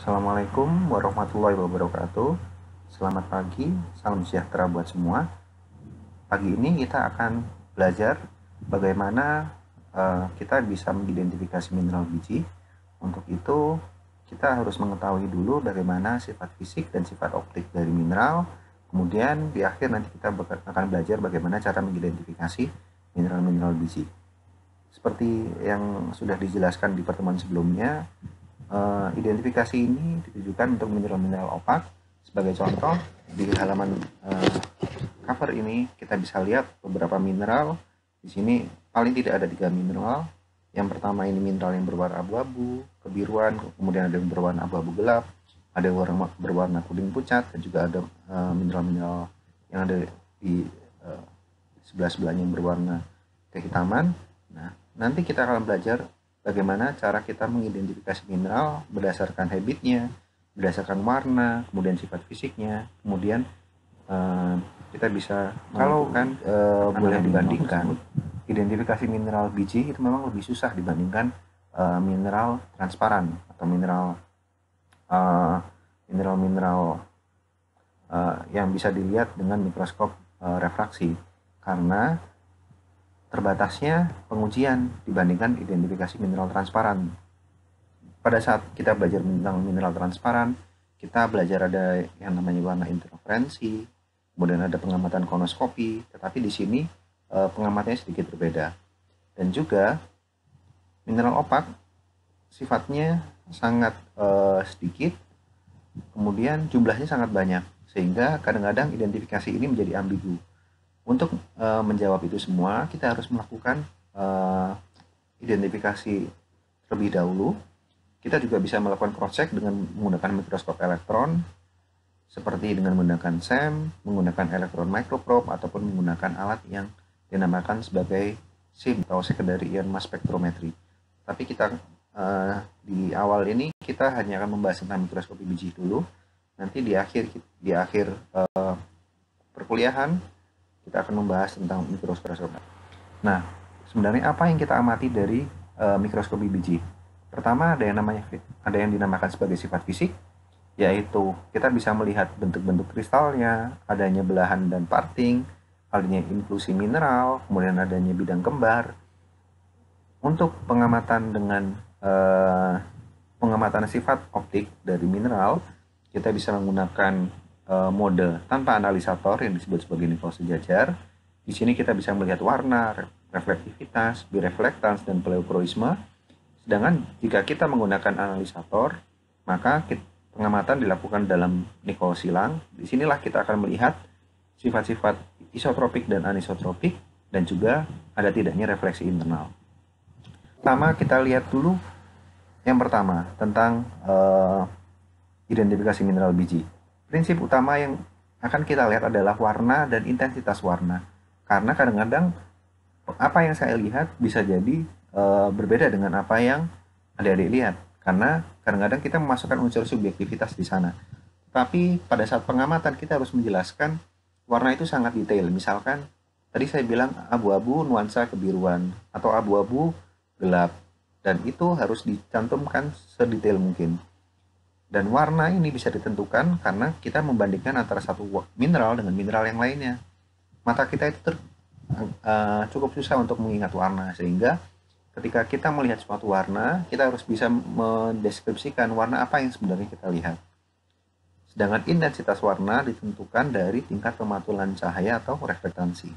Assalamualaikum warahmatullahi wabarakatuh. Selamat pagi, salam sejahtera buat semua. Pagi ini kita akan belajar bagaimana uh, kita bisa mengidentifikasi mineral biji. Untuk itu, kita harus mengetahui dulu bagaimana sifat fisik dan sifat optik dari mineral. Kemudian di akhir nanti kita akan belajar bagaimana cara mengidentifikasi mineral-mineral biji. Seperti yang sudah dijelaskan di pertemuan sebelumnya, Eh, identifikasi ini ditujukan untuk mineral-mineral opak. Sebagai contoh, di halaman uh, cover ini kita bisa lihat beberapa mineral. Di sini paling tidak ada tiga mineral. Yang pertama ini mineral yang berwarna abu-abu, kebiruan, kemudian ada yang berwarna abu-abu gelap, ada yang berwarna, kuning pucat, dan juga ada eh, mineral-mineral uh, yang ada di uh, sebelah-sebelahnya yang berwarna kehitaman. Nah, nanti kita akan belajar bagaimana cara kita mengidentifikasi mineral berdasarkan habitnya, berdasarkan warna, kemudian sifat fisiknya, kemudian uh, kita bisa kalau kan uh, boleh dibandingkan identifikasi mineral biji itu memang lebih susah dibandingkan uh, mineral transparan atau mineral uh, mineral mineral uh, yang bisa dilihat dengan mikroskop uh, refraksi karena terbatasnya pengujian dibandingkan identifikasi mineral transparan. Pada saat kita belajar tentang mineral transparan, kita belajar ada yang namanya warna interferensi, kemudian ada pengamatan konoskopi, tetapi di sini e, pengamatannya sedikit berbeda. Dan juga mineral opak sifatnya sangat eh, sedikit, kemudian jumlahnya sangat banyak, sehingga kadang-kadang identifikasi ini menjadi ambigu untuk e, menjawab itu semua, kita harus melakukan e, identifikasi terlebih dahulu. Kita juga bisa melakukan cross-check dengan menggunakan mikroskop elektron, seperti dengan menggunakan SEM, menggunakan elektron microprobe, ataupun menggunakan alat yang dinamakan sebagai SIM atau secondary ion mass spectrometry. Tapi kita uh, di awal ini kita hanya akan membahas tentang mikroskop biji dulu. Nanti di akhir di akhir uh, perkuliahan kita akan membahas tentang mikroskop Nah, sebenarnya apa yang kita amati dari uh, mikroskopi biji? Pertama ada yang namanya ada yang dinamakan sebagai sifat fisik, yaitu kita bisa melihat bentuk-bentuk kristalnya, adanya belahan dan parting, adanya inklusi mineral, kemudian adanya bidang kembar. Untuk pengamatan dengan uh, pengamatan sifat optik dari mineral, kita bisa menggunakan Eh, mode tanpa analisator yang disebut sebagai nivel sejajar. Di sini kita bisa melihat warna, reflektivitas, bireflektans, dan pleukroisme. Sedangkan jika kita menggunakan analisator, maka pengamatan dilakukan dalam nival silang. Di sinilah kita akan melihat sifat-sifat isotropik dan anisotropik, dan juga ada tidaknya refleksi internal. Pertama, kita lihat dulu yang pertama tentang uh, identifikasi mineral biji. Prinsip utama yang akan kita lihat adalah warna dan intensitas warna. Karena kadang-kadang apa yang saya lihat bisa jadi e, berbeda dengan apa yang adik-adik lihat. Karena kadang-kadang kita memasukkan unsur subjektivitas di sana. Tapi pada saat pengamatan kita harus menjelaskan warna itu sangat detail. Misalkan tadi saya bilang abu-abu nuansa kebiruan atau abu-abu gelap. Dan itu harus dicantumkan sedetail mungkin dan warna ini bisa ditentukan karena kita membandingkan antara satu mineral dengan mineral yang lainnya. Mata kita itu ter, uh, cukup susah untuk mengingat warna, sehingga ketika kita melihat suatu warna, kita harus bisa mendeskripsikan warna apa yang sebenarnya kita lihat. Sedangkan intensitas warna ditentukan dari tingkat pematulan cahaya atau reflektansi.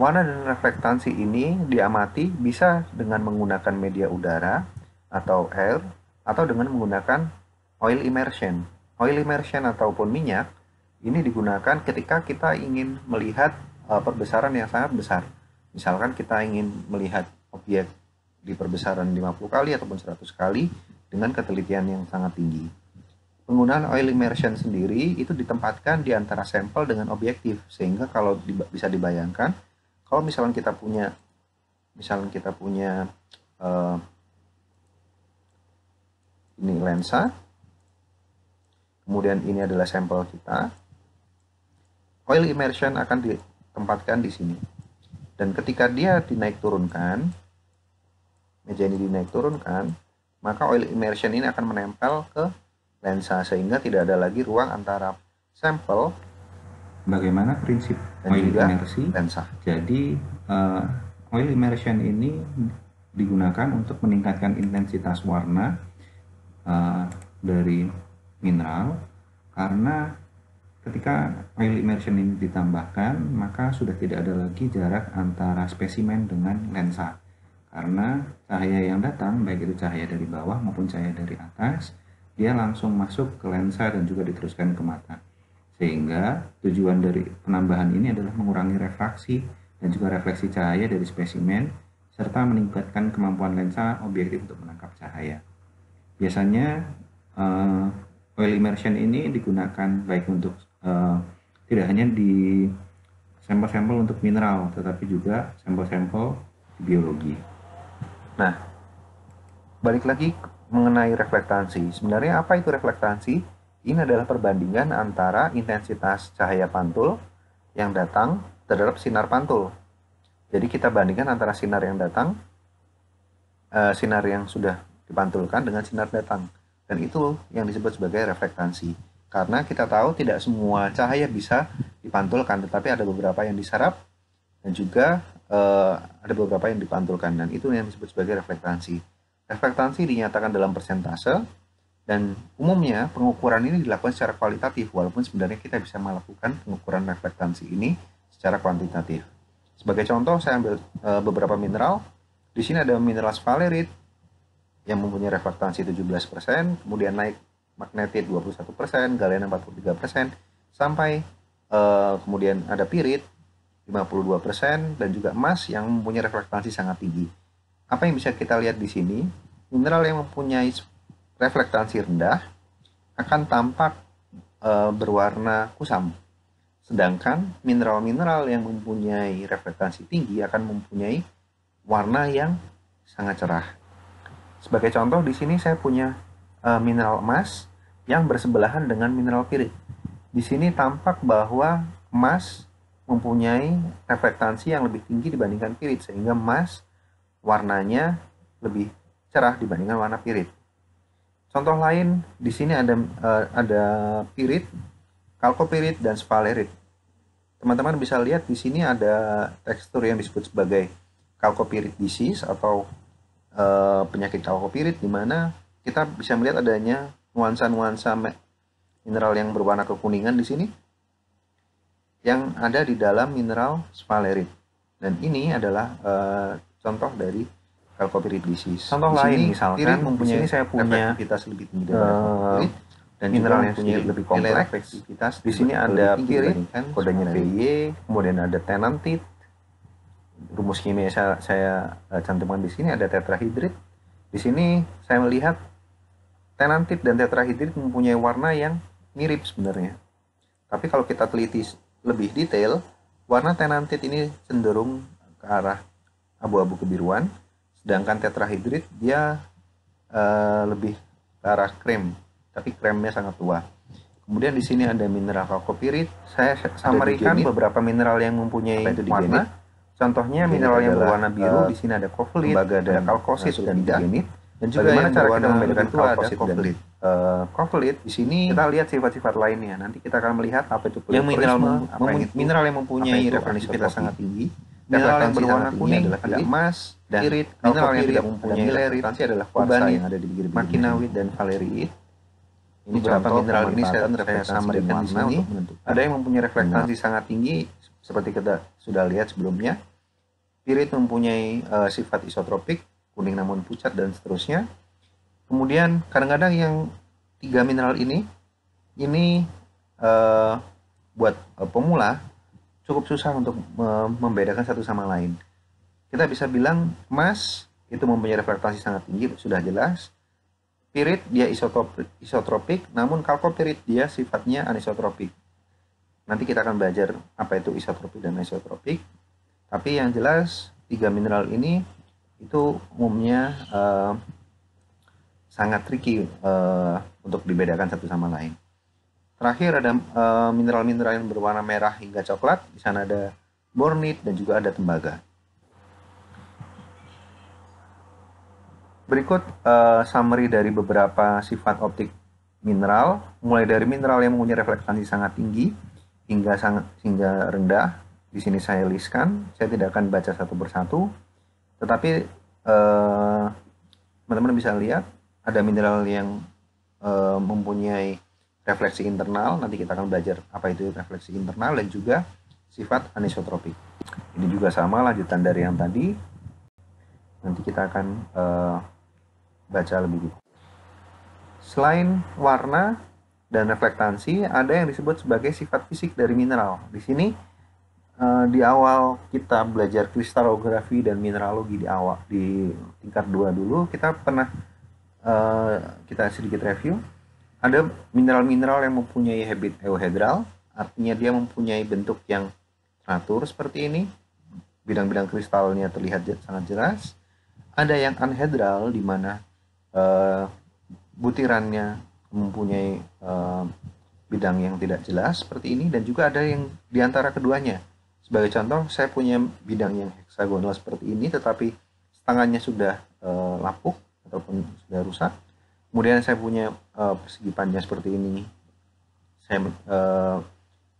Warna dan reflektansi ini diamati bisa dengan menggunakan media udara atau air atau dengan menggunakan oil immersion. Oil immersion ataupun minyak ini digunakan ketika kita ingin melihat uh, perbesaran yang sangat besar. Misalkan kita ingin melihat objek di perbesaran 50 kali ataupun 100 kali dengan ketelitian yang sangat tinggi. Penggunaan oil immersion sendiri itu ditempatkan di antara sampel dengan objektif sehingga kalau di, bisa dibayangkan kalau misalkan kita punya misalkan kita punya uh, ini lensa Kemudian ini adalah sampel kita. Oil immersion akan ditempatkan di sini. Dan ketika dia dinaik turunkan, meja ini dinaik turunkan, maka oil immersion ini akan menempel ke lensa sehingga tidak ada lagi ruang antara sampel bagaimana prinsip dan oil juga immersi lensa. Jadi uh, oil immersion ini digunakan untuk meningkatkan intensitas warna uh, dari mineral karena ketika oil immersion ini ditambahkan maka sudah tidak ada lagi jarak antara spesimen dengan lensa karena cahaya yang datang baik itu cahaya dari bawah maupun cahaya dari atas dia langsung masuk ke lensa dan juga diteruskan ke mata sehingga tujuan dari penambahan ini adalah mengurangi refraksi dan juga refleksi cahaya dari spesimen serta meningkatkan kemampuan lensa objektif untuk menangkap cahaya biasanya eh, Oil immersion ini digunakan baik untuk uh, tidak hanya di sampel-sampel untuk mineral, tetapi juga sampel-sampel biologi. Nah, balik lagi mengenai reflektansi. Sebenarnya apa itu reflektansi? Ini adalah perbandingan antara intensitas cahaya pantul yang datang terhadap sinar pantul. Jadi kita bandingkan antara sinar yang datang, eh, sinar yang sudah dipantulkan dengan sinar datang. Dan itu yang disebut sebagai reflektansi. Karena kita tahu tidak semua cahaya bisa dipantulkan, tetapi ada beberapa yang diserap dan juga uh, ada beberapa yang dipantulkan dan itu yang disebut sebagai reflektansi. Reflektansi dinyatakan dalam persentase dan umumnya pengukuran ini dilakukan secara kualitatif walaupun sebenarnya kita bisa melakukan pengukuran reflektansi ini secara kuantitatif. Sebagai contoh saya ambil uh, beberapa mineral. Di sini ada mineral sphalerite yang mempunyai reflektansi 17%, kemudian naik magnetit 21%, galen 43%, sampai uh, kemudian ada pirit 52% dan juga emas yang mempunyai reflektansi sangat tinggi. Apa yang bisa kita lihat di sini? Mineral yang mempunyai reflektansi rendah akan tampak e, berwarna kusam. Sedangkan mineral-mineral yang mempunyai reflektansi tinggi akan mempunyai warna yang sangat cerah. Sebagai contoh di sini saya punya uh, mineral emas yang bersebelahan dengan mineral pirit. Di sini tampak bahwa emas mempunyai reflektansi yang lebih tinggi dibandingkan pirit sehingga emas warnanya lebih cerah dibandingkan warna pirit. Contoh lain di sini ada uh, ada pirit, kalkopirit dan spalerit. Teman-teman bisa lihat di sini ada tekstur yang disebut sebagai kalkopirit disease atau e, penyakit kalkopirit di mana kita bisa melihat adanya nuansa-nuansa mineral yang berwarna kekuningan di sini yang ada di dalam mineral sphalerit. Dan ini adalah e, contoh dari kalkopirit disease. Contoh di lain sini, misalkan pirit mempunyai saya punya kita lebih tinggi dari uh, dan mineral yang punya lebih kompleks. di sini ada pirit kan kodenya VY, kemudian ada tenantit, rumus kimia saya, saya eh, cantumkan di sini ada tetrahidrit. Di sini saya melihat tenantit dan tetrahidrit mempunyai warna yang mirip sebenarnya. Tapi kalau kita teliti lebih detail, warna tenantit ini cenderung ke arah abu-abu kebiruan, sedangkan tetrahidrit dia uh, lebih ke arah krem, tapi kremnya sangat tua. Kemudian di sini ada mineral kalkopirit. Saya samarkan beberapa mineral yang mempunyai warna Contohnya mineral yang berwarna biru uh, di sini ada kovalit, ada kalkosit dan diamid. Dan juga bagaimana cara kita membedakan itu ada kovalit. Uh, di sini kita lihat sifat-sifat lainnya. Nanti kita akan melihat apa itu yang mineral apa mem- itu, mineral yang mempunyai kita sangat tinggi. Mineral yang berwarna kuning ada emas, dan irit, mineral yang tidak mempunyai refleksivitas adalah kuarsa yang ada di bibir makinawit dan valerit. Ini beberapa mineral ini saya, sama dengan di sini. Ada yang mempunyai reflektansi sangat tinggi seperti kita sudah lihat sebelumnya Pirit mempunyai uh, sifat isotropik, kuning namun pucat dan seterusnya. Kemudian kadang-kadang yang tiga mineral ini ini uh, buat uh, pemula cukup susah untuk uh, membedakan satu sama lain. Kita bisa bilang emas itu mempunyai reflektansi sangat tinggi sudah jelas. Pirit dia isotropik, isotropik namun kalkopirit dia sifatnya anisotropik. Nanti kita akan belajar apa itu isotropik dan anisotropik. Tapi yang jelas tiga mineral ini itu umumnya uh, sangat tricky uh, untuk dibedakan satu sama lain. Terakhir ada eh, mineral-mineral uh, yang berwarna merah hingga coklat. Di sana ada bornit dan juga ada tembaga. Berikut uh, summary dari beberapa sifat optik mineral, mulai dari mineral yang mempunyai refleksansi sangat tinggi hingga sangat hingga rendah, di sini saya listkan. Saya tidak akan baca satu persatu, tetapi eh, teman-teman eh, bisa lihat ada mineral yang eh, mempunyai refleksi internal. Nanti kita akan belajar apa itu refleksi internal dan juga sifat anisotropik. Ini juga sama lanjutan dari yang tadi. Nanti kita akan eh, baca lebih dulu. Selain warna dan reflektansi, ada yang disebut sebagai sifat fisik dari mineral. Di sini Eh, di awal kita belajar kristalografi dan mineralogi di awal di tingkat dua dulu kita pernah uh, kita sedikit review ada mineral-mineral yang mempunyai habit eohedral artinya dia mempunyai bentuk yang teratur seperti ini bidang-bidang kristalnya terlihat sangat jelas ada yang anhedral di mana uh, butirannya mempunyai uh, bidang yang tidak jelas seperti ini dan juga ada yang di antara keduanya sebagai contoh, saya punya bidang yang heksagonal seperti ini, tetapi setengahnya sudah e, lapuk ataupun sudah rusak. Kemudian saya punya e, eh, persegi panjang seperti ini, saya e,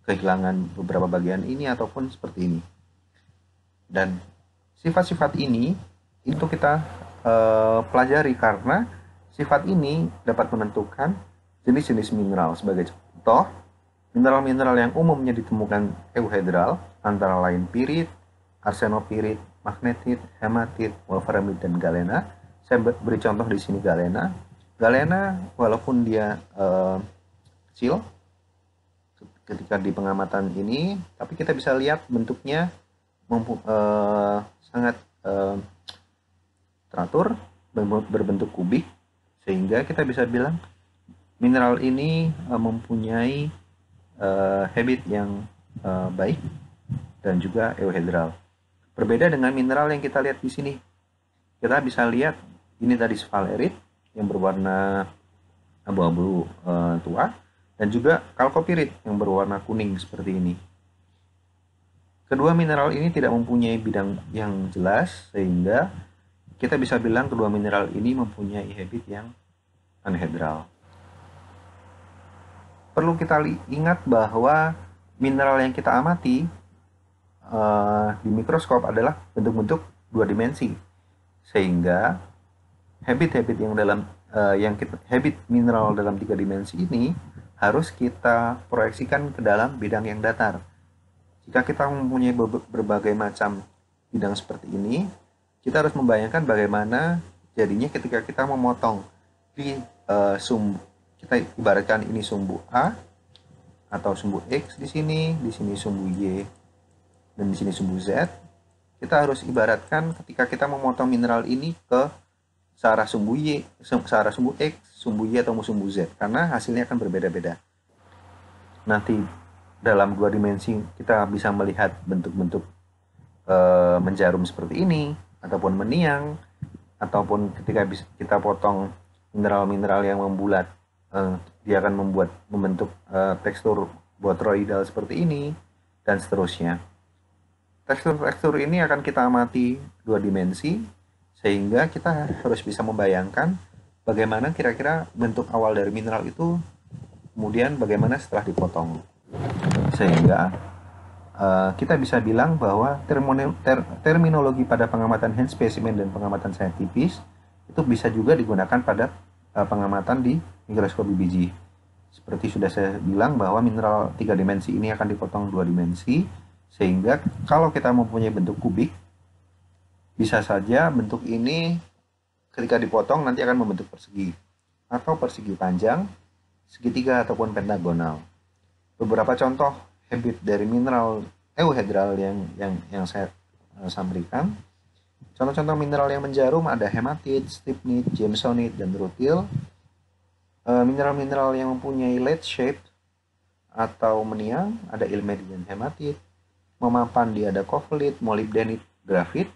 kehilangan beberapa bagian ini ataupun seperti ini. Dan sifat-sifat ini itu kita e, pelajari karena sifat ini dapat menentukan jenis-jenis mineral sebagai contoh Mineral-mineral yang umumnya ditemukan euhedral antara lain pirit, arsenopirit, magnetit, hematit, wolframit dan galena. Saya beri contoh di sini galena. Galena walaupun dia eh, kecil ketika di pengamatan ini, tapi kita bisa lihat bentuknya mampu, eh, sangat eh, teratur, berbentuk kubik, sehingga kita bisa bilang mineral ini eh, mempunyai uh, habit yang uh, baik dan juga euhedral. Berbeda dengan mineral yang kita lihat di sini. Kita bisa lihat ini tadi sphalerit yang berwarna abu-abu uh, tua dan juga kalkopirit yang berwarna kuning seperti ini. Kedua mineral ini tidak mempunyai bidang yang jelas sehingga kita bisa bilang kedua mineral ini mempunyai habit yang anhedral perlu kita ingat bahwa mineral yang kita amati uh, di mikroskop adalah bentuk-bentuk dua dimensi sehingga habit-habit yang dalam uh, yang kita, habit mineral dalam tiga dimensi ini harus kita proyeksikan ke dalam bidang yang datar. Jika kita mempunyai berbagai macam bidang seperti ini, kita harus membayangkan bagaimana jadinya ketika kita memotong di uh, sum kita ibaratkan ini sumbu A atau sumbu X di sini, di sini sumbu Y, dan di sini sumbu Z. Kita harus ibaratkan ketika kita memotong mineral ini ke searah sumbu Y, searah sumbu X, sumbu Y atau sumbu Z, karena hasilnya akan berbeda-beda. Nanti dalam dua dimensi kita bisa melihat bentuk-bentuk e, menjarum seperti ini, ataupun meniang, ataupun ketika kita potong mineral-mineral yang membulat Eh, dia akan membuat membentuk uh, tekstur botroidal seperti ini dan seterusnya. Tekstur-tekstur ini akan kita amati dua dimensi sehingga kita harus bisa membayangkan bagaimana kira-kira bentuk awal dari mineral itu kemudian bagaimana setelah dipotong. Sehingga uh, kita bisa bilang bahwa ter terminologi pada pengamatan hand specimen dan pengamatan saintifis itu bisa juga digunakan pada Eh, pengamatan di mikroskop biji. Seperti sudah saya bilang bahwa mineral tiga dimensi ini akan dipotong dua dimensi, sehingga kalau kita mempunyai bentuk kubik, bisa saja bentuk ini ketika dipotong nanti akan membentuk persegi, atau persegi panjang, segitiga ataupun pentagonal. Beberapa contoh habit dari mineral euhedral yang yang yang saya eh, sampaikan Contoh-contoh mineral yang menjarum ada hematit, stibnit, jamesonit, dan rutil. Eh, mineral-mineral yang mempunyai lead shape atau meniang ada dan hematit. Memapan dia ada kovalit, molybdenit, grafit.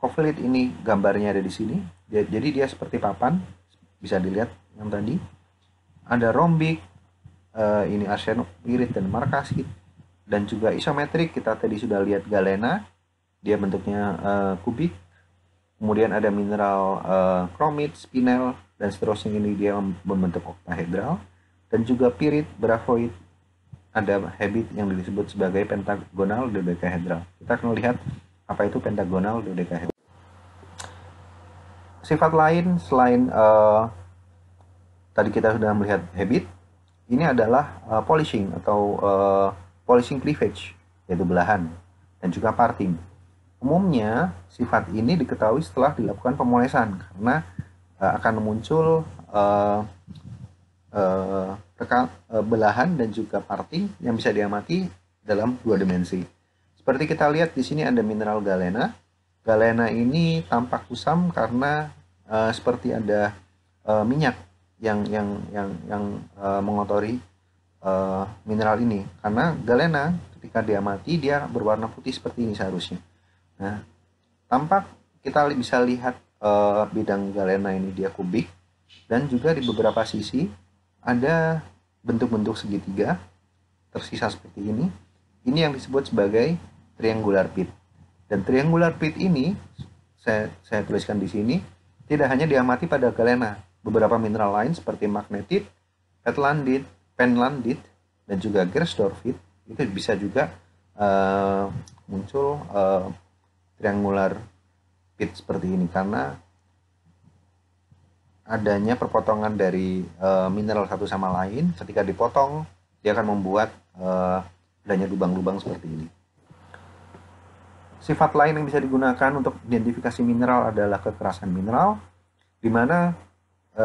Kovalit ini gambarnya ada di sini. Jadi dia seperti papan, bisa dilihat yang tadi. Ada rombik, eh, ini arsenopirit dan markasit. Dan juga isometrik, kita tadi sudah lihat galena dia bentuknya uh, kubik kemudian ada mineral uh, eh, kromit spinel dan seterusnya ini dia membentuk oktahedral dan juga pirit grafoid ada habit yang disebut sebagai pentagonal dodecahedral kita akan lihat apa itu pentagonal dodecahedral sifat lain selain uh, tadi kita sudah melihat habit ini adalah uh, polishing atau uh, polishing cleavage yaitu belahan dan juga parting Umumnya, sifat ini diketahui setelah dilakukan pemolesan karena eh, akan muncul uh, uh, belahan dan juga parti yang bisa diamati dalam dua dimensi. Seperti kita lihat di sini ada mineral galena. Galena ini tampak kusam karena uh, seperti ada uh, minyak yang yang yang yang uh, mengotori uh, mineral ini. Karena galena ketika diamati dia berwarna putih seperti ini seharusnya. Nah, tampak kita bisa lihat uh, bidang galena ini dia kubik dan juga di beberapa sisi ada bentuk-bentuk segitiga tersisa seperti ini. Ini yang disebut sebagai triangular pit. Dan triangular pit ini saya, saya tuliskan di sini tidak hanya diamati pada galena, beberapa mineral lain seperti magnetit, petlandit, penlandit, dan juga gersdorfit itu bisa juga uh, muncul uh, triangular pit seperti ini karena adanya perpotongan dari e, mineral satu sama lain ketika dipotong dia akan membuat e, adanya lubang-lubang seperti ini. Sifat lain yang bisa digunakan untuk identifikasi mineral adalah kekerasan mineral, di mana e,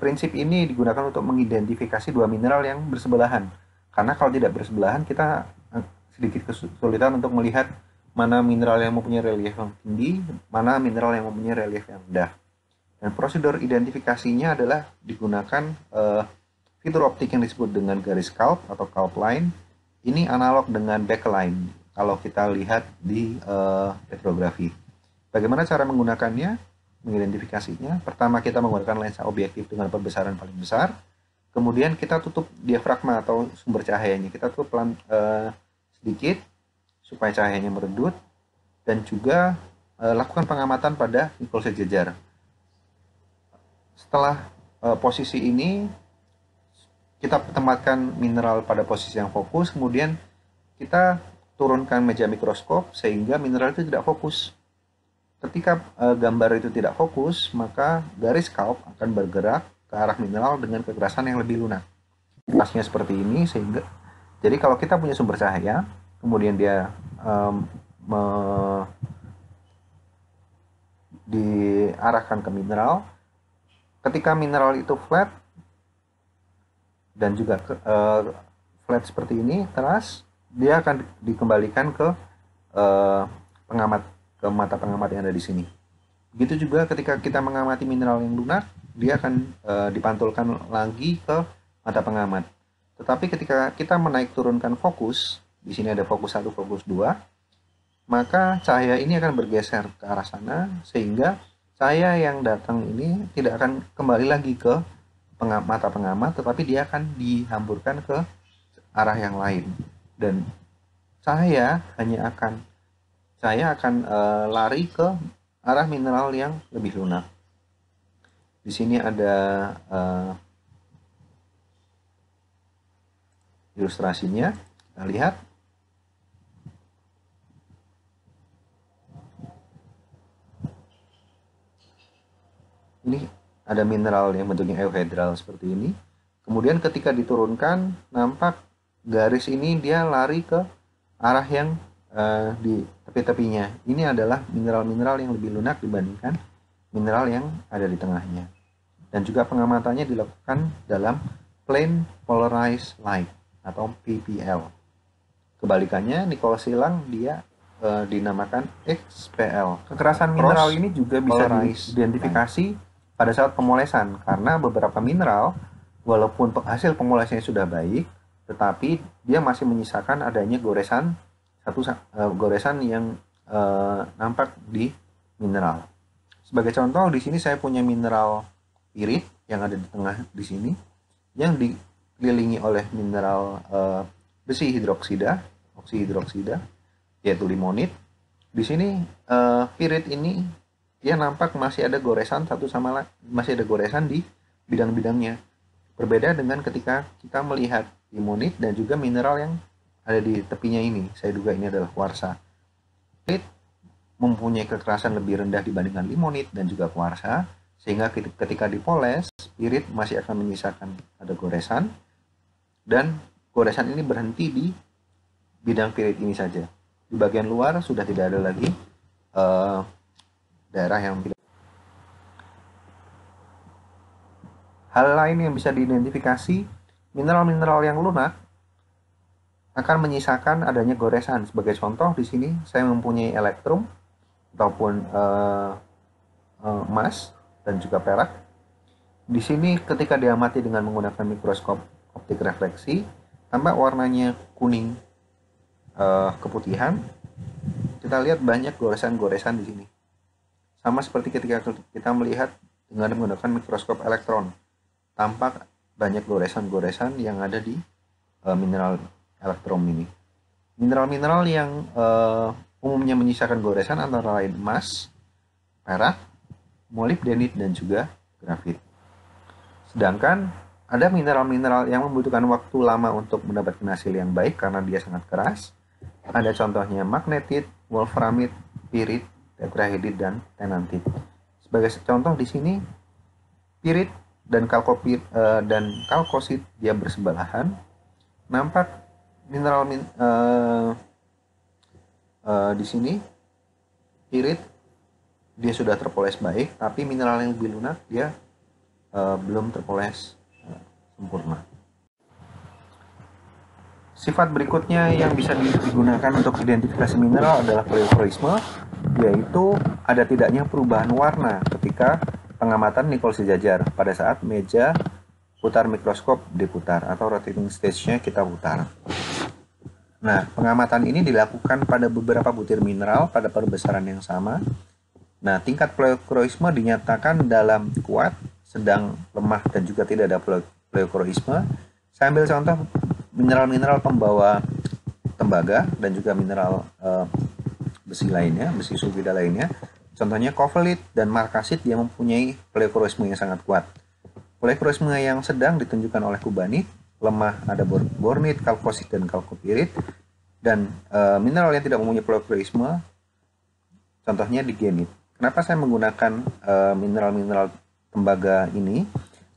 prinsip ini digunakan untuk mengidentifikasi dua mineral yang bersebelahan. Karena kalau tidak bersebelahan kita sedikit kesulitan untuk melihat mana mineral yang mempunyai relief yang tinggi, mana mineral yang mempunyai relief yang rendah. Dan prosedur identifikasinya adalah digunakan uh, fitur optik yang disebut dengan garis calp atau calp line. Ini analog dengan backline kalau kita lihat di uh, petrografi. Bagaimana cara menggunakannya, mengidentifikasinya? Pertama kita menggunakan lensa objektif dengan perbesaran paling besar. Kemudian kita tutup diafragma atau sumber cahayanya. Kita tutup pelan, uh, sedikit supaya cahayanya meredut dan juga e, lakukan pengamatan pada mikro sejajar. Setelah e, posisi ini kita tempatkan mineral pada posisi yang fokus, kemudian kita turunkan meja mikroskop sehingga mineral itu tidak fokus. Ketika e, gambar itu tidak fokus, maka garis kaup akan bergerak ke arah mineral dengan kekerasan yang lebih lunak. Kerasnya seperti ini sehingga jadi kalau kita punya sumber cahaya, kemudian dia um, me, diarahkan ke mineral. Ketika mineral itu flat dan juga uh, flat seperti ini, terus dia akan dikembalikan ke uh, pengamat ke mata pengamat yang ada di sini. Begitu juga ketika kita mengamati mineral yang lunak, dia akan uh, dipantulkan lagi ke mata pengamat. Tetapi ketika kita menaik turunkan fokus, di sini ada fokus satu, fokus 2, maka cahaya ini akan bergeser ke arah sana sehingga cahaya yang datang ini tidak akan kembali lagi ke pengam, mata pengamat, tetapi dia akan dihamburkan ke arah yang lain. Dan cahaya hanya akan cahaya akan e, lari ke arah mineral yang lebih lunak. Di sini ada e, ilustrasinya. Kita lihat ini ada mineral yang bentuknya euhedral seperti ini. Kemudian ketika diturunkan, nampak garis ini dia lari ke arah yang uh, di tepi-tepinya. Ini adalah mineral-mineral yang lebih lunak dibandingkan mineral yang ada di tengahnya. Dan juga pengamatannya dilakukan dalam plane polarized light atau PPL. Kebalikannya, Nicholas Silang dia eh, dinamakan XPL. Kekerasan mineral ini juga bisa diidentifikasi pada saat pemolesan karena beberapa mineral walaupun hasil pemolesannya sudah baik tetapi dia masih menyisakan adanya goresan satu uh, goresan yang uh, nampak di mineral. Sebagai contoh di sini saya punya mineral pirit yang ada di tengah di sini yang dikelilingi oleh mineral uh, besi hidroksida, oksihidroksida yaitu limonit. Di sini uh, pirit ini ia nampak masih ada goresan satu sama lain, masih ada goresan di bidang-bidangnya. Berbeda dengan ketika kita melihat limonit dan juga mineral yang ada di tepinya ini. Saya duga ini adalah kuarsa. Limonit mempunyai kekerasan lebih rendah dibandingkan limonit dan juga kuarsa, sehingga ketika dipoles, spirit masih akan menyisakan ada goresan, dan goresan ini berhenti di bidang pirit ini saja. Di bagian luar sudah tidak ada lagi uh, daerah yang tidak. Hal lain yang bisa diidentifikasi, mineral-mineral yang lunak akan menyisakan adanya goresan. Sebagai contoh, di sini saya mempunyai elektrum ataupun uh, emas dan juga perak. Di sini ketika diamati dengan menggunakan mikroskop optik refleksi, tampak warnanya kuning uh, keputihan. Kita lihat banyak goresan-goresan di sini. Sama seperti ketika kita melihat dengan menggunakan mikroskop elektron, tampak banyak goresan-goresan yang ada di uh, mineral elektron ini. Mineral-mineral yang uh, umumnya menyisakan goresan antara lain emas, perak, molibdenit, dan juga grafit. Sedangkan ada mineral-mineral yang membutuhkan waktu lama untuk mendapatkan hasil yang baik karena dia sangat keras. Ada contohnya magnetit, wolframit, pirit, tetrahedid dan tenantin. Sebagai contoh di sini pirit dan kalkopir e, eh, dan kalkosit dia bersebelahan. Nampak mineral min, e, e, di sini pirit dia sudah terpoles baik, tapi mineral yang lebih lunak dia e, belum terpoles e, sempurna. Sifat berikutnya yang bisa digunakan untuk identifikasi mineral adalah pleochroisme yaitu ada tidaknya perubahan warna ketika pengamatan Nicole sejajar pada saat meja putar mikroskop diputar atau rotating stage-nya kita putar. Nah, pengamatan ini dilakukan pada beberapa butir mineral pada perbesaran yang sama. Nah, tingkat pleokroisme dinyatakan dalam kuat, sedang, lemah, dan juga tidak ada pleokroisme. Saya ambil contoh mineral-mineral pembawa tembaga dan juga mineral eh, besi lainnya, besi sulfida lainnya. Contohnya kovalit dan markasit yang mempunyai plekroisme yang sangat kuat. plekroisme yang sedang ditunjukkan oleh kubanit, lemah ada bor bornit, kalkosit, dan kalkopirit. Dan e, mineral yang tidak mempunyai plekroisme, contohnya digenit. Kenapa saya menggunakan eh, mineral-mineral tembaga ini?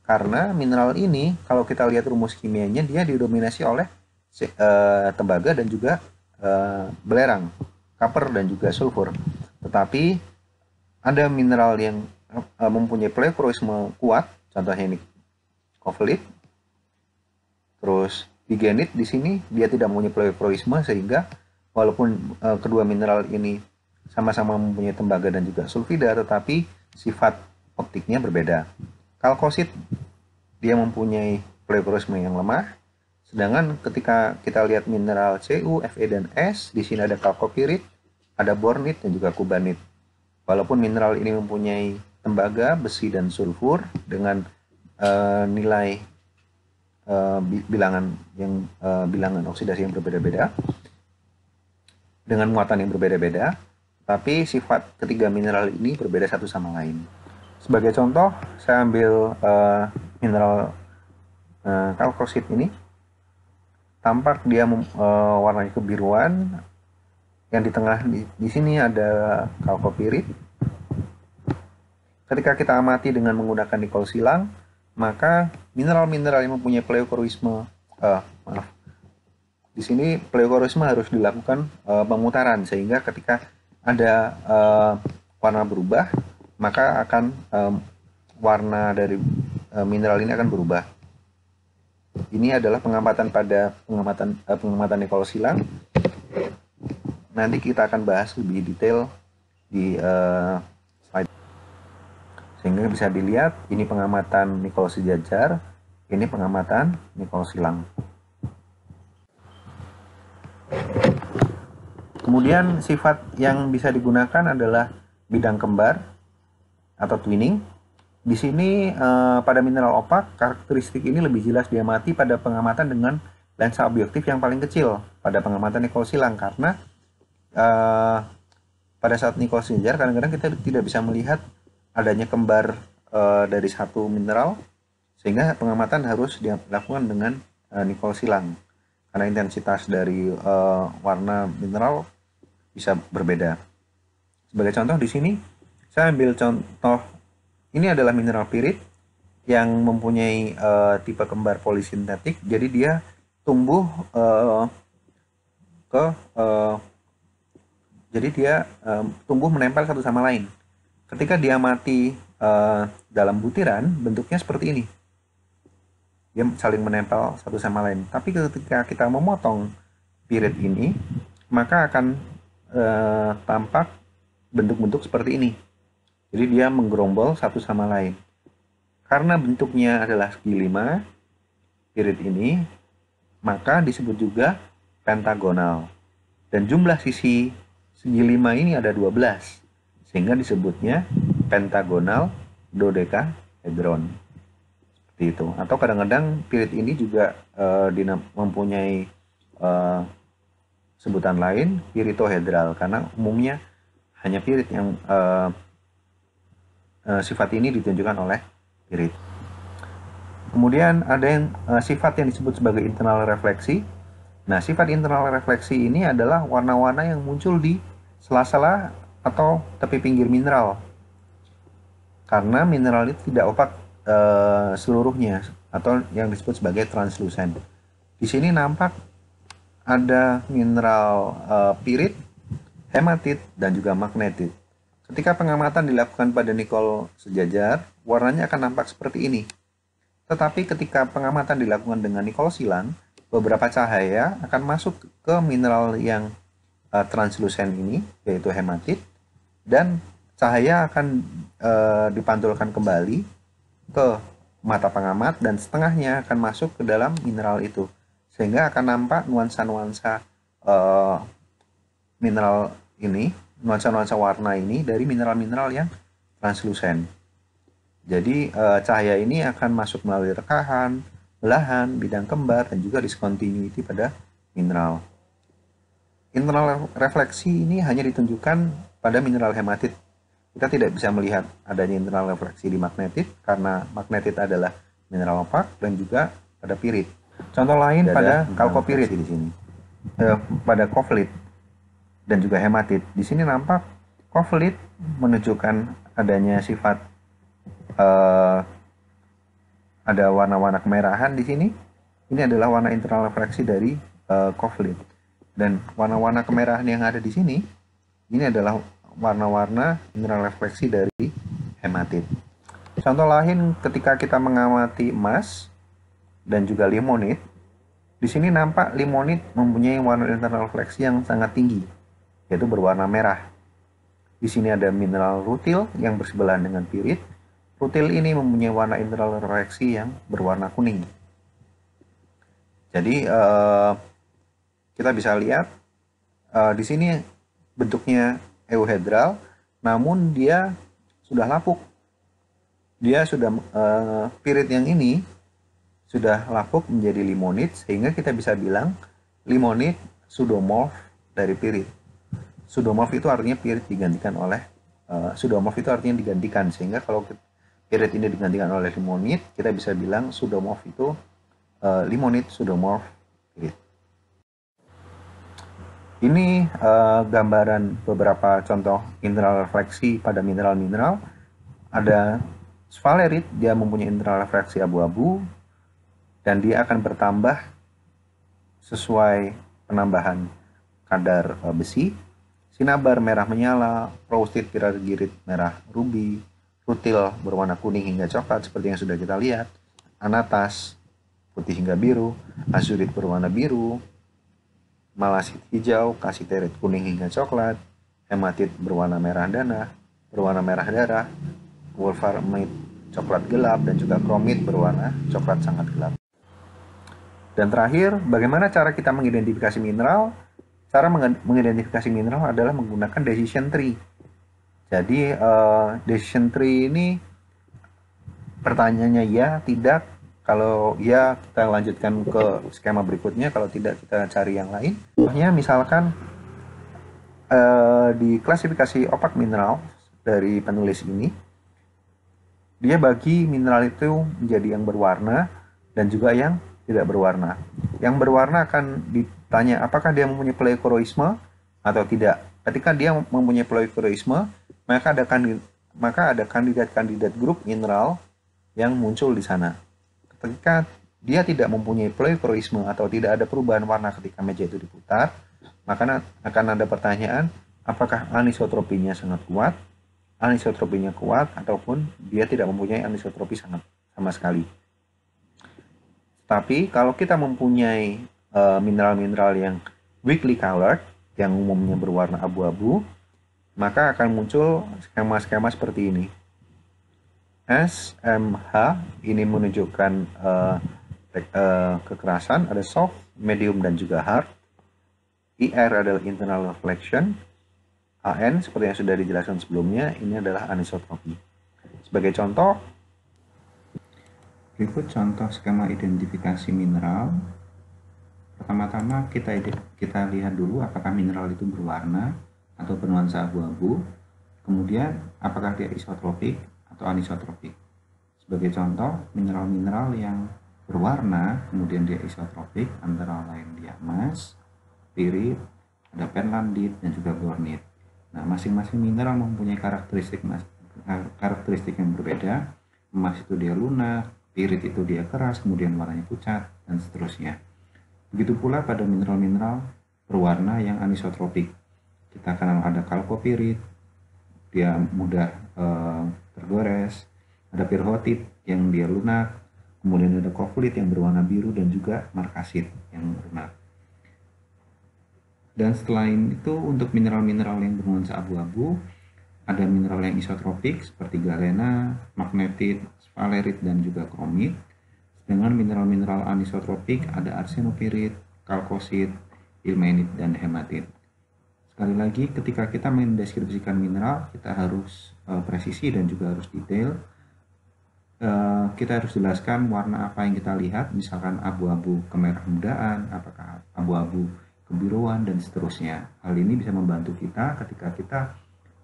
Karena mineral ini, kalau kita lihat rumus kimianya, dia didominasi oleh eh, tembaga dan juga belerang copper dan juga sulfur. Tetapi ada mineral yang eh, mempunyai pleochroisme kuat, contohnya ini kovalit. terus digenit di sini dia tidak mempunyai pleochroisme sehingga walaupun uh, kedua mineral ini sama-sama mempunyai tembaga dan juga sulfida, tetapi sifat optiknya berbeda. Kalkosit dia mempunyai pleochroisme yang lemah, Sedangkan ketika kita lihat mineral Cu, Fe, dan S, di sini ada kalkopirit, ada bornit, dan juga kubanit. Walaupun mineral ini mempunyai tembaga, besi, dan sulfur dengan uh, nilai uh, bilangan yang uh, bilangan oksidasi yang berbeda-beda, dengan muatan yang berbeda-beda, tapi sifat ketiga mineral ini berbeda satu sama lain. Sebagai contoh, saya ambil uh, mineral uh, kalkosit ini tampak dia uh, warnanya kebiruan yang di tengah di, di sini ada kalkopirit ketika kita amati dengan menggunakan Nicol silang maka mineral-mineral yang mempunyai pleokorisme uh, eh, maaf di sini pleokorisme harus dilakukan uh, pemutaran sehingga ketika ada uh, warna berubah maka akan um, warna dari uh, mineral ini akan berubah ini adalah pengamatan pada pengamatan uh, pengamatan Nicole Silang. Nanti kita akan bahas lebih detail di uh, slide. Sehingga bisa dilihat ini pengamatan Nicole Jajar, ini pengamatan Nicole Silang. Kemudian sifat yang bisa digunakan adalah bidang kembar atau twinning di sini uh, pada mineral opak, karakteristik ini lebih jelas diamati pada pengamatan dengan lensa objektif yang paling kecil pada pengamatan Nicol silang karena uh, pada saat Nicol sinjar kadang-kadang kita tidak bisa melihat adanya kembar uh, dari satu mineral sehingga pengamatan harus dilakukan dengan uh, Nicol silang karena intensitas dari uh, warna mineral bisa berbeda. Sebagai contoh di sini saya ambil contoh ini adalah mineral pirit yang mempunyai uh, tipe kembar polisintetik, jadi dia tumbuh uh, ke uh, jadi dia uh, tumbuh menempel satu sama lain. Ketika dia mati uh, dalam butiran, bentuknya seperti ini. Dia saling menempel satu sama lain. Tapi ketika kita memotong pirit ini, maka akan uh, tampak bentuk-bentuk seperti ini. Jadi dia menggerombol satu sama lain. Karena bentuknya adalah segi 5, pirit ini, maka disebut juga pentagonal. Dan jumlah sisi segi 5 ini ada 12, sehingga disebutnya pentagonal dodekahedron. Seperti itu. Atau kadang-kadang pirit ini juga e, mempunyai e, sebutan lain piritohedral karena umumnya hanya pirit yang e, Eh, sifat ini ditunjukkan oleh spirit. Kemudian ada yang eh, sifat yang disebut sebagai internal refleksi. Nah, sifat internal refleksi ini adalah warna-warna yang muncul di sela-sela atau tepi pinggir mineral. Karena mineral itu tidak opak e, seluruhnya atau yang disebut sebagai translucent. Di sini nampak ada mineral e, pirit, hematit, dan juga magnetit. Ketika pengamatan dilakukan pada nikel sejajar, warnanya akan nampak seperti ini. Tetapi ketika pengamatan dilakukan dengan nikel silang, beberapa cahaya akan masuk ke mineral yang uh, eh, translusen ini, yaitu hematit, dan cahaya akan uh, dipantulkan kembali ke mata pengamat dan setengahnya akan masuk ke dalam mineral itu sehingga akan nampak nuansa-nuansa uh, mineral ini nuansa-nuansa warna ini dari mineral-mineral yang translusen. Jadi e, cahaya ini akan masuk melalui rekahan, belahan, bidang kembar, dan juga discontinuity pada mineral. Internal refleksi ini hanya ditunjukkan pada mineral hematit. Kita tidak bisa melihat adanya internal refleksi di magnetit karena magnetit adalah mineral opak dan juga pada pirit. Contoh lain pada kalkopirit di sini. Eh, pada kovlit dan juga hematit. Di sini nampak kovelit menunjukkan adanya sifat uh, ada warna-warna kemerahan di sini. Ini adalah warna internal refleksi dari uh, Dan warna-warna kemerahan yang ada di sini, ini adalah warna-warna internal refleksi dari hematit. Contoh lain ketika kita mengamati emas dan juga limonit, di sini nampak limonit mempunyai warna internal refleksi yang sangat tinggi yaitu berwarna merah. Di sini ada mineral rutil yang bersebelahan dengan pirit. Rutil ini mempunyai warna mineral reaksi yang berwarna kuning. Jadi eh, kita bisa lihat eh, di sini bentuknya euhedral, namun dia sudah lapuk. Dia sudah eh, pirit yang ini sudah lapuk menjadi limonit sehingga kita bisa bilang limonit sudomorf dari pirit sudomorph itu artinya pirit digantikan oleh uh, itu artinya digantikan sehingga kalau pirit ini digantikan oleh limonit kita bisa bilang sudomorph itu uh, limonit sudomorph pirit. Ini uh, gambaran beberapa contoh mineral refleksi pada mineral-mineral. Ada svalerit, dia mempunyai mineral refleksi abu-abu dan dia akan bertambah sesuai penambahan kadar besi Kinabar merah menyala, roasted piragirit merah ruby, rutil berwarna kuning hingga coklat seperti yang sudah kita lihat, anatas putih hingga biru, azurit berwarna biru, malasit hijau, Kasiterit kuning hingga coklat, hematit berwarna merah dana, berwarna merah darah, wolframite coklat gelap, dan juga kromit berwarna coklat sangat gelap. Dan terakhir, bagaimana cara kita mengidentifikasi mineral? Cara mengidentifikasi mineral adalah menggunakan decision tree. Jadi uh, decision tree ini pertanyaannya ya, tidak. Kalau ya kita lanjutkan ke skema berikutnya. Kalau tidak kita cari yang lain. Contohnya misalkan uh, di klasifikasi opak mineral dari penulis ini, dia bagi mineral itu menjadi yang berwarna dan juga yang tidak berwarna. Yang berwarna akan di, Tanya, apakah dia mempunyai pleikoroisme atau tidak? Ketika dia mempunyai pleikoroisme, maka ada kandidat maka ada kandidat-kandidat grup mineral yang muncul di sana. Ketika dia tidak mempunyai pleikoroisme atau tidak ada perubahan warna ketika meja itu diputar, maka akan ada pertanyaan apakah anisotropinya sangat kuat, anisotropinya kuat, ataupun dia tidak mempunyai anisotropi sangat sama sekali. Tapi kalau kita mempunyai Eh, mineral-mineral uh, yang weakly colored, yang umumnya berwarna abu-abu, maka akan muncul skema-skema seperti ini. SMH ini menunjukkan uh, uh, kekerasan, ada soft, medium, dan juga hard. IR adalah internal reflection. AN seperti yang sudah dijelaskan sebelumnya, ini adalah anisotropi. Sebagai contoh, berikut contoh skema identifikasi mineral Pertama-tama kita kita lihat dulu apakah mineral itu berwarna atau bernuansa abu-abu. Kemudian apakah dia isotropik atau anisotropik. Sebagai contoh, mineral-mineral yang berwarna kemudian dia isotropik antara lain dia emas, pirit, ada penlandit dan juga bornit. Nah, masing-masing mineral mempunyai karakteristik karakteristik yang berbeda. Emas itu dia lunak, pirit itu dia keras, kemudian warnanya pucat, dan seterusnya. Begitu pula pada mineral-mineral berwarna yang anisotropik. Kita kenal ada kalkopirit, dia mudah eh, tergores, ada pirhotit yang dia lunak, kemudian ada kokulit yang berwarna biru dan juga markasit yang lunak. Dan selain itu untuk mineral-mineral yang bernuansa abu-abu, ada mineral yang isotropik seperti galena, magnetit, sphalerit, dan juga kromit dengan mineral-mineral anisotropik ada arsenopirit, kalkosit, ilmenit, dan hematit. Sekali lagi, ketika kita mendeskripsikan mineral, kita harus uh, presisi dan juga harus detail. Uh, kita harus jelaskan warna apa yang kita lihat, misalkan abu-abu kemerah mudaan, apakah abu-abu kebiruan, dan seterusnya. Hal ini bisa membantu kita ketika kita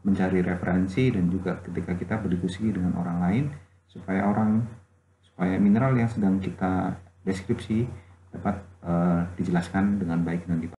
mencari referensi dan juga ketika kita berdiskusi dengan orang lain, supaya orang supaya mineral yang sedang kita deskripsi dapat eh, dijelaskan dengan baik dan dipahami.